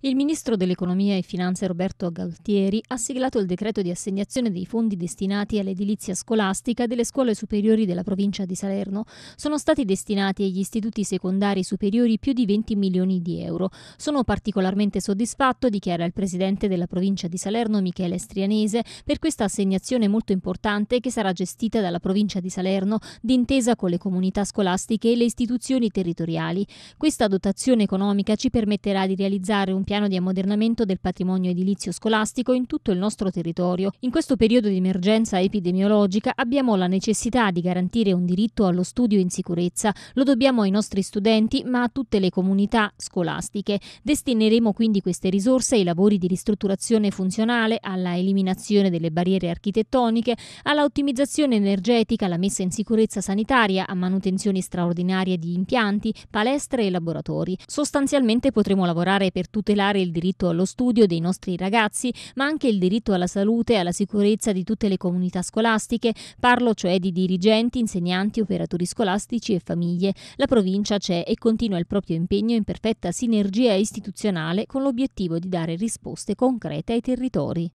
Il ministro dell'Economia e Finanze Roberto Galtieri ha siglato il decreto di assegnazione dei fondi destinati all'edilizia scolastica delle scuole superiori della provincia di Salerno. Sono stati destinati agli istituti secondari superiori più di 20 milioni di euro. Sono particolarmente soddisfatto, dichiara il presidente della provincia di Salerno Michele Strianese, per questa assegnazione molto importante che sarà gestita dalla provincia di Salerno d'intesa con le comunità scolastiche e le istituzioni territoriali. Questa dotazione economica ci permetterà di realizzare un piano di ammodernamento del patrimonio edilizio scolastico in tutto il nostro territorio. In questo periodo di emergenza epidemiologica abbiamo la necessità di garantire un diritto allo studio in sicurezza. Lo dobbiamo ai nostri studenti, ma a tutte le comunità scolastiche. Destineremo quindi queste risorse ai lavori di ristrutturazione funzionale, alla eliminazione delle barriere architettoniche, alla ottimizzazione energetica, alla messa in sicurezza sanitaria, a manutenzioni straordinarie di impianti, palestre e laboratori. Sostanzialmente potremo lavorare per tutelare tutelare il diritto allo studio dei nostri ragazzi, ma anche il diritto alla salute e alla sicurezza di tutte le comunità scolastiche. Parlo cioè di dirigenti, insegnanti, operatori scolastici e famiglie. La provincia c'è e continua il proprio impegno in perfetta sinergia istituzionale con l'obiettivo di dare risposte concrete ai territori.